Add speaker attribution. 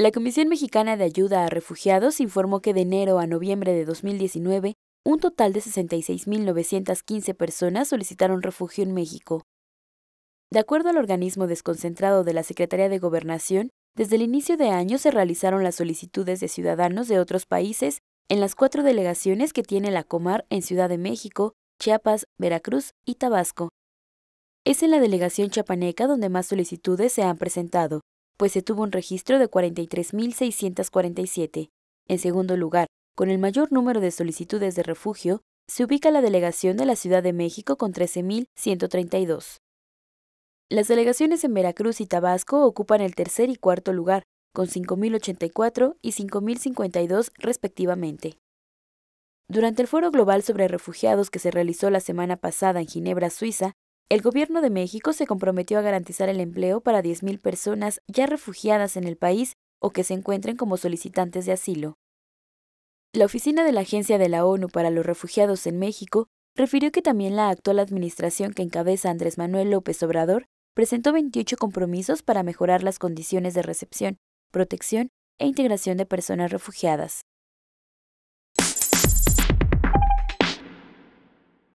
Speaker 1: La Comisión Mexicana de Ayuda a Refugiados informó que de enero a noviembre de 2019, un total de 66.915 personas solicitaron refugio en México. De acuerdo al organismo desconcentrado de la Secretaría de Gobernación, desde el inicio de año se realizaron las solicitudes de ciudadanos de otros países en las cuatro delegaciones que tiene la Comar en Ciudad de México, Chiapas, Veracruz y Tabasco. Es en la delegación chiapaneca donde más solicitudes se han presentado, pues se tuvo un registro de 43.647. En segundo lugar, con el mayor número de solicitudes de refugio, se ubica la delegación de la Ciudad de México con 13.132. Las delegaciones en Veracruz y Tabasco ocupan el tercer y cuarto lugar, con 5.084 y 5.052 respectivamente. Durante el Foro Global sobre Refugiados que se realizó la semana pasada en Ginebra, Suiza, el gobierno de México se comprometió a garantizar el empleo para 10.000 personas ya refugiadas en el país o que se encuentren como solicitantes de asilo. La oficina de la Agencia de la ONU para los Refugiados en México refirió que también la actual administración que encabeza Andrés Manuel López Obrador presentó 28 compromisos para mejorar las condiciones de recepción, protección e integración de personas refugiadas.